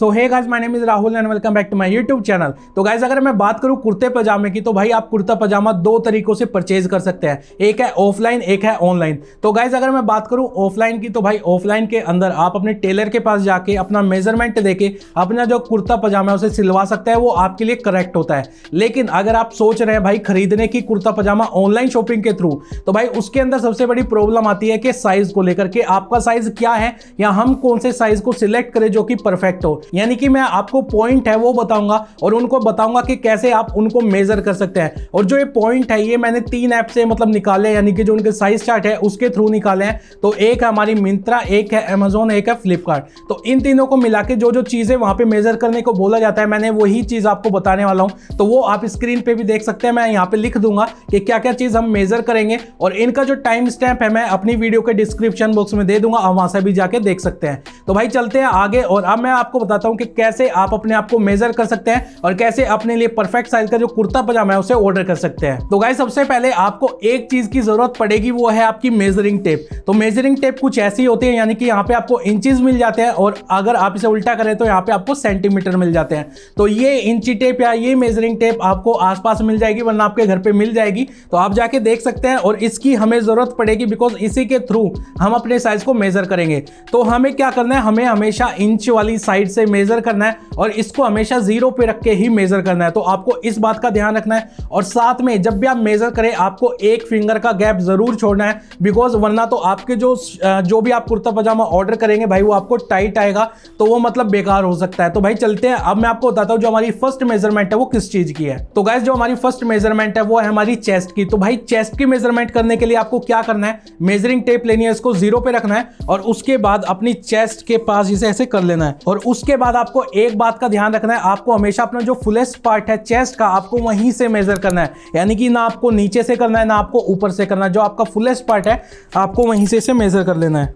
तो hey guys my name is Rahul and welcome back to my YouTube channel तो guys अगर मैं बात करूं कुर्ते पजामे की तो भाई आप कुर्ता पजामा दो तरीकों से परचेज कर सकते हैं एक है ऑफलाइन एक है ऑनलाइन तो गाइस अगर मैं बात करूं ऑफलाइन की तो भाई ऑफलाइन के अंदर आप अपने टेलर के पास जाके अपना मेजरमेंट देके अपना जो कुर्ता पजामा है उसे सिलवा सकते हैं वो आपके लिए करेक्ट होता है लेकिन अगर आप सोच रहे हैं भाई खरीदने की कुर्ता पजामा ऑनलाइन शॉपिंग के थ्रू तो भाई उसके अंदर सबसे बड़ी प्रॉब्लम आती है कि साइज को लेकर के आपका साइज क्या है या हम कौन से साइज को सिलेक्ट करें जो कि परफेक्ट हो यानी कि मैं आपको पॉइंट है वो बताऊंगा और उनको बताऊंगा कि कैसे आप उनको मेजर कर सकते हैं और जो ये पॉइंट है ये मैंने तीन ऐप से मतलब निकाले यानी कि जो उनके साइज चार्ट है उसके थ्रू निकाले हैं तो एक है हमारी मिंत्रा एक है अमेजोन एक है फ्लिपकार्ट तो इन तीनों को मिला के जो जो चीज़ें वहाँ पर मेजर करने को बोला जाता है मैंने वही चीज़ आपको बताने वाला हूँ तो वो आप स्क्रीन पर भी देख सकते हैं मैं यहाँ पर लिख दूंगा कि क्या क्या चीज़ हम मेजर करेंगे और इनका जो टाइम स्टैम्प है मैं अपनी वीडियो के डिस्क्रिप्शन बॉक्स में दे दूंगा आप वहाँ से भी जाके देख सकते हैं तो भाई चलते हैं आगे और अब मैं आपको बता बताता हूँ कि कैसे आप अपने आप को मेजर कर सकते हैं और कैसे अपने लिए परफेक्ट साइज का जो कुर्ता पजामा है उसे ऑर्डर कर सकते हैं तो गाय सबसे पहले आपको एक चीज की जरूरत पड़ेगी वो है आपकी मेजरिंग टेप तो मेजरिंग टेप कुछ ऐसी होती है यानी कि यहाँ पे आपको इंचेस मिल जाते हैं और अगर आप इसे उल्टा करें तो यहाँ पे आपको सेंटीमीटर मिल जाते हैं तो ये इंची टेप या ये मेजरिंग टेप आपको आसपास मिल जाएगी वरना आपके घर पे मिल जाएगी तो आप जाके देख सकते हैं और इसकी हमें ज़रूरत पड़ेगी बिकॉज इसी के थ्रू हम अपने साइज़ को मेज़र करेंगे तो हमें क्या करना है हमें हमेशा इंच वाली साइड से मेज़र करना है और इसको हमेशा जीरो पे रख के ही मेज़र करना है तो आपको इस बात का ध्यान रखना है और साथ में जब भी आप मेज़र करें आपको एक फिंगर का गैप ज़रूर छोड़ना है बिकॉज वरना तो आपके जो जो भी आप कुर्ता पजामा ऑर्डर करेंगे भाई वो आपको टाइट आएगा तो वो मतलब बेकार हो सकता है तो भाई चलते हैं अब मैं आपको बताता हूँ जो हमारी फर्स्ट मेजरमेंट है वो किस चीज़ की है तो गैस जो हमारी फर्स्ट मेजरमेंट है वो है हमारी चेस्ट की तो भाई चेस्ट की मेजरमेंट करने के लिए आपको क्या करना है मेजरिंग टेप लेनी है इसको जीरो पे रखना है और उसके बाद अपनी चेस्ट के पास इसे ऐसे कर लेना है और उसके उसके बाद आपको एक बात का ध्यान रखना है आपको हमेशा अपना जो फुलेस्ट पार्ट है चेस्ट का आपको वहीं से मेजर करना है यानी कि ना आपको नीचे से करना है ना आपको ऊपर से करना है जो आपका फुलेस्ट पार्ट है आपको वहीं से इसे मेजर कर लेना है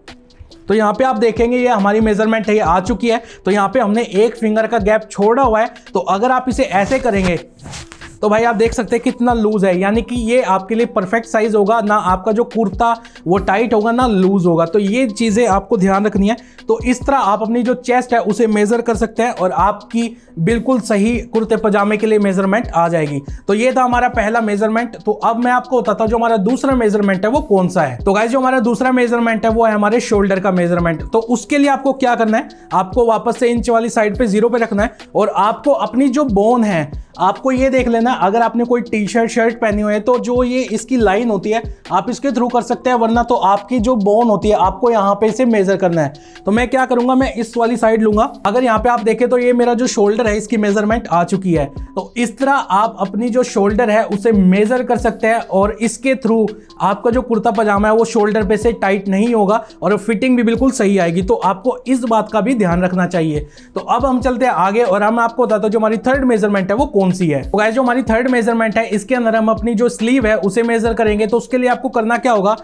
तो यहाँ पे आप देखेंगे ये हमारी मेजरमेंट है ये आ चुकी है तो यहाँ पे हमने एक फिंगर का गैप छोड़ा हुआ है तो अगर आप इसे ऐसे करेंगे तो भाई आप देख सकते हैं कितना लूज है यानी कि ये आपके लिए परफेक्ट साइज होगा ना आपका जो कुर्ता वो टाइट होगा ना लूज होगा तो ये चीज़ें आपको ध्यान रखनी है तो इस तरह आप अपनी जो चेस्ट है उसे मेज़र कर सकते हैं और आपकी बिल्कुल सही कुर्ते पजामे के लिए मेज़रमेंट आ जाएगी तो ये था हमारा पहला मेज़रमेंट तो अब मैं आपको बताता हूँ जो हमारा दूसरा मेज़रमेंट है वो कौन सा है तो गाय जो हमारा दूसरा मेज़रमेंट है वो है हमारे शोल्डर का मेज़रमेंट तो उसके लिए आपको क्या करना है आपको वापस से इंच वाली साइड पर जीरो पे रखना है और आपको अपनी जो बोन है आपको ये देख लेना अगर आपने कोई टी शर्ट शर्ट पहनी हुई है तो जो ये इसकी लाइन होती है आप इसके थ्रू कर सकते हैं वरना तो आपकी जो बोन होती है आपको यहाँ पे इसे मेजर करना है तो मैं क्या करूंगा मैं इस वाली साइड लूंगा अगर यहाँ पे आप देखें तो ये मेरा जो शोल्डर है इसकी मेजरमेंट आ चुकी है तो इस तरह आप अपनी जो शोल्डर है उसे मेजर कर सकते हैं और इसके थ्रू आपका जो कुर्ता पजामा है वो शोल्डर पे से टाइट नहीं होगा और फिटिंग भी बिल्कुल सही आएगी तो आपको इस बात का भी ध्यान रखना चाहिए तो अब हम चलते हैं आगे और हम आपको बताते जो हमारी थर्ड मेजरमेंट है वो कौन कौन सी है तो जो हमारी थर्ड मेजरमेंट है इसके अंदर हम अपनी जो स्लीव है उसे मेजर करेंगे तो उसके लिए आपको करना क्या होगा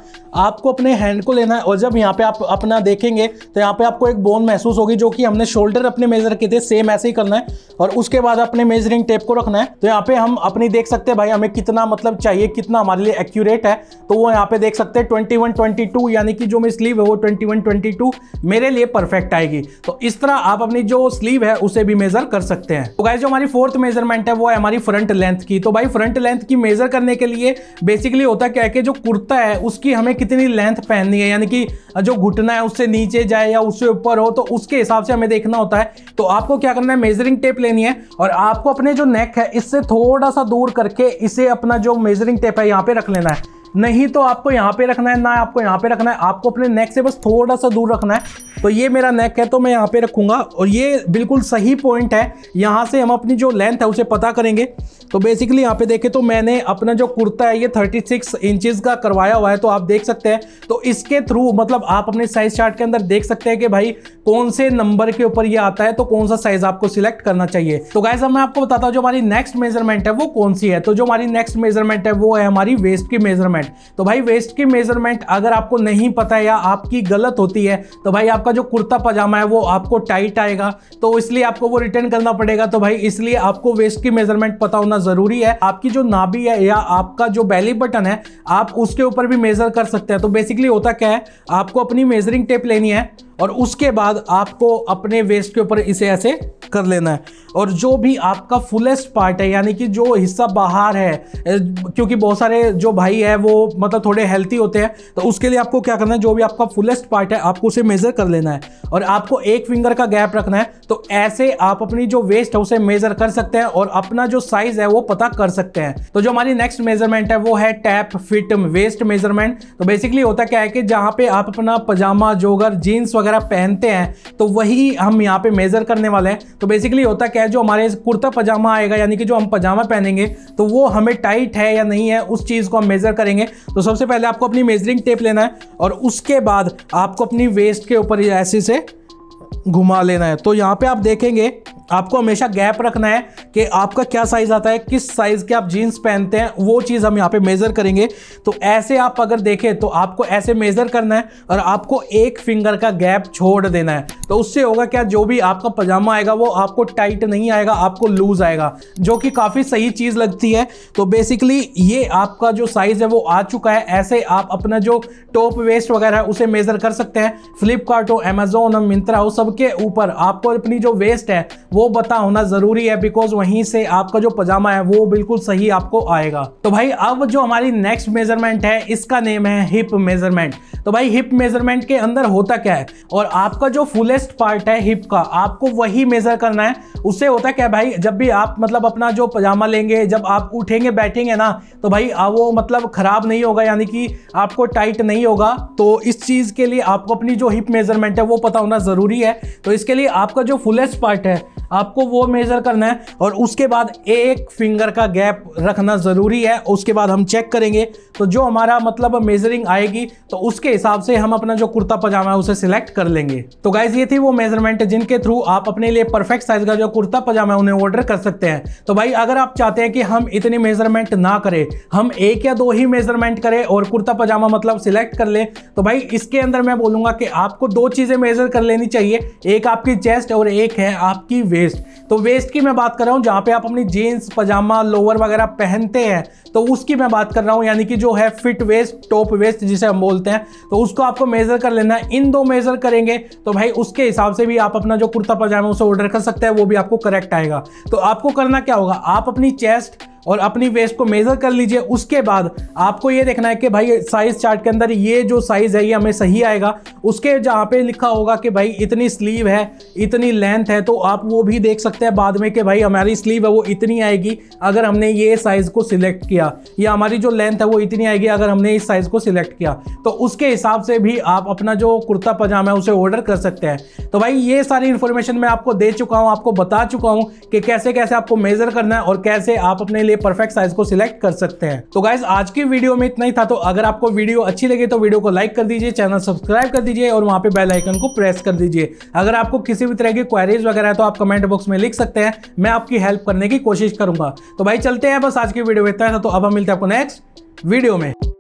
आपको अपने हैंड को लेना है और जब यहाँ पे आप अपना देखेंगे तो यहाँ पे आपको एक बोन महसूस होगी जो कि हमने शोल्डर अपने मेजर किए थे सेम ऐसे ही करना है और उसके बाद अपने मेजरिंग टेप को रखना है तो यहाँ पे हम अपनी देख सकते हैं भाई हमें कितना मतलब चाहिए कितना हमारे लिए एक्यूरेट है तो वो यहाँ पे देख सकते हैं ट्वेंटी वन ट्वेंटी टू यानी कि जो मेरी स्लीव है वो ट्वेंटी वन ट्वेंटी टू मेरे लिए परफेक्ट आएगी तो इस तरह आप अपनी जो स्लीव है उसे भी मेजर कर सकते हैं तो गाय जो हमारी फोर्थ मेजरमेंट है है वो है हमारी फ्रंट लेंथ की तो भाई फ्रंट लेंथ की मेजर करने के लिए बेसिकली होता क्या है कि जो कुर्ता है उसकी हमें कितनी लेंथ पहननी है यानी कि जो घुटना है उससे नीचे जाए या उससे ऊपर हो तो उसके हिसाब से हमें देखना होता है तो आपको क्या करना है मेजरिंग टेप लेनी है और आपको अपने जो नेक है इससे थोड़ा सा दूर करके इसे अपना जो मेजरिंग टेप है यहाँ पे रख लेना है नहीं तो आपको यहाँ पे रखना है ना आपको यहाँ पे रखना है आपको अपने नेक से बस थोड़ा सा दूर रखना है तो ये मेरा नेक है तो मैं यहाँ पे रखूँगा और ये बिल्कुल सही पॉइंट है यहाँ से हम अपनी जो लेंथ है उसे पता करेंगे तो बेसिकली यहाँ पे देखें तो मैंने अपना जो कुर्ता है ये 36 सिक्स इंचज़ का करवाया हुआ है तो आप देख सकते हैं तो इसके थ्रू मतलब आप अपने साइज़ चार्ट के अंदर देख सकते हैं कि भाई कौन से नंबर के ऊपर ये आता है तो कौन सा साइज़ आपको सिलेक्ट करना चाहिए तो गाइज मैं आपको बताता हूँ जो हमारी नेक्स्ट मेजरमेंट है वो कौन सी है तो जो हमारी नेक्स्ट मेजरमेंट है वो है हमारी वेस्ट की मेजरमेंट मेजरमेंट तो भाई वेस्ट की मेजरमेंट अगर आपको नहीं पता है या आपकी गलत होती है तो भाई आपका जो कुर्ता पजामा है वो आपको टाइट आएगा तो इसलिए आपको वो रिटर्न करना पड़ेगा तो भाई इसलिए आपको वेस्ट की मेजरमेंट पता होना जरूरी है आपकी जो नाभी है या आपका जो बैली बटन है आप उसके ऊपर भी मेजर कर सकते हैं तो बेसिकली होता क्या है आपको अपनी मेजरिंग टेप लेनी है और उसके बाद आपको अपने वेस्ट के ऊपर इसे ऐसे कर लेना है और जो भी आपका फुलेस्ट पार्ट है यानी कि जो हिस्सा बाहर है क्योंकि बहुत सारे जो भाई है वो मतलब थोड़े हेल्थी होते हैं तो उसके लिए आपको क्या करना है जो भी आपका फुलेस्ट पार्ट है आपको उसे मेज़र कर लेना है और आपको एक फिंगर का गैप रखना है तो ऐसे आप अपनी जो वेस्ट है उसे मेज़र कर सकते हैं और अपना जो साइज़ है वो पता कर सकते हैं तो जो हमारी नेक्स्ट मेजरमेंट है वो है टैप फिट वेस्ट मेजरमेंट तो बेसिकली होता क्या है कि जहां पे आप अपना पजामा जोगर जीन्स वगैरह वगैरह पहनते हैं तो वही हम यहाँ पे मेज़र करने वाले हैं तो बेसिकली होता क्या है जो हमारे कुर्ता पजामा आएगा यानी कि जो हम पजामा पहनेंगे तो वो हमें टाइट है या नहीं है उस चीज़ को हम मेज़र करेंगे तो सबसे पहले आपको अपनी मेजरिंग टेप लेना है और उसके बाद आपको अपनी वेस्ट के ऊपर ऐसे से घुमा लेना है तो यहाँ पे आप देखेंगे आपको हमेशा गैप रखना है कि आपका क्या साइज आता है किस साइज के आप जीन्स पहनते हैं वो चीज़ हम यहाँ पे मेजर करेंगे तो ऐसे आप अगर देखें तो आपको ऐसे मेजर करना है और आपको एक फिंगर का गैप छोड़ देना है तो उससे होगा क्या जो भी आपका पजामा आएगा वो आपको टाइट नहीं आएगा आपको लूज आएगा जो कि काफ़ी सही चीज़ लगती है तो बेसिकली ये आपका जो साइज है वो आ चुका है ऐसे आप अपना जो टॉप वेस्ट वगैरह है उसे मेजर कर सकते हैं फ्लिपकार्ट हो अमेजोन हो मिंत्रा हो सबके ऊपर आपको अपनी जो वेस्ट है वो पता होना ज़रूरी है बिकॉज वहीं से आपका जो पजामा है वो बिल्कुल सही आपको आएगा तो भाई अब जो हमारी नेक्स्ट मेजरमेंट है इसका नेम है हिप मेजरमेंट तो भाई हिप मेजरमेंट के अंदर होता क्या है और आपका जो फुलेस्ट पार्ट है हिप का आपको वही मेजर करना है उससे होता क्या है भाई जब भी आप मतलब अपना जो पजामा लेंगे जब आप उठेंगे बैठेंगे ना तो भाई वो मतलब खराब नहीं होगा यानी कि आपको टाइट नहीं होगा तो इस चीज़ के लिए आपको अपनी जो हिप मेजरमेंट है वो पता होना ज़रूरी है तो इसके लिए आपका जो फुलेस्ट पार्ट है आपको वो मेजर करना है और उसके बाद एक फिंगर का गैप रखना ज़रूरी है उसके बाद हम चेक करेंगे तो जो हमारा मतलब मेजरिंग आएगी तो उसके हिसाब से हम अपना जो कुर्ता पजामा है उसे सिलेक्ट कर लेंगे तो गाइज ये थी वो मेजरमेंट जिनके थ्रू आप अपने लिए परफेक्ट साइज का जो कुर्ता पजामा है उन्हें ऑर्डर कर सकते हैं तो भाई अगर आप चाहते हैं कि हम इतनी मेजरमेंट ना करें हम एक या दो ही मेजरमेंट करें और कुर्ता पजामा मतलब सिलेक्ट कर लें तो भाई इसके अंदर मैं बोलूंगा कि आपको दो चीज़ें मेजर कर लेनी चाहिए एक आपकी चेस्ट और एक है आपकी वेस्ट वेस्ट तो वेस्ट की मैं बात कर रहा हूँ जहाँ पे आप अपनी जीन्स पजामा लोअर वगैरह पहनते हैं तो उसकी मैं बात कर रहा हूँ यानी कि जो है फिट वेस्ट टॉप वेस्ट जिसे हम बोलते हैं तो उसको आपको मेज़र कर लेना है इन दो मेज़र करेंगे तो भाई उसके हिसाब से भी आप अपना जो कुर्ता पजामा उसे ऑर्डर कर सकते हैं वो भी आपको करेक्ट आएगा तो आपको करना क्या होगा आप अपनी चेस्ट और अपनी वेस्ट को मेज़र कर लीजिए उसके बाद आपको ये देखना है कि भाई साइज़ चार्ट के अंदर ये जो साइज़ है ये हमें सही आएगा उसके जहाँ पे लिखा होगा कि भाई इतनी स्लीव है इतनी लेंथ है तो आप वो भी देख सकते हैं बाद में कि भाई हमारी स्लीव है वो इतनी आएगी अगर हमने ये साइज़ को सिलेक्ट किया या हमारी जो लेंथ है वो इतनी आएगी अगर हमने इस साइज़ को सिलेक्ट किया तो उसके हिसाब से भी आप अपना जो कुर्ता पजामा है उसे ऑर्डर कर सकते हैं तो भाई ये सारी इन्फॉर्मेशन मैं आपको दे चुका हूँ आपको बता चुका हूँ कि कैसे कैसे आपको मेज़र करना है और कैसे आप अपने लिए लिए परफेक्ट साइज को सिलेक्ट कर सकते हैं तो गाइज आज की वीडियो में इतना ही था तो अगर आपको वीडियो अच्छी लगे तो वीडियो को लाइक कर दीजिए चैनल सब्सक्राइब कर दीजिए और वहां पे बेल आइकन को प्रेस कर दीजिए अगर आपको किसी भी तरह की क्वेरीज वगैरह है तो आप कमेंट बॉक्स में लिख सकते हैं मैं आपकी हेल्प करने की कोशिश करूंगा तो भाई चलते हैं बस आज की वीडियो में इतना था तो अब हम मिलते हैं आपको नेक्स्ट वीडियो में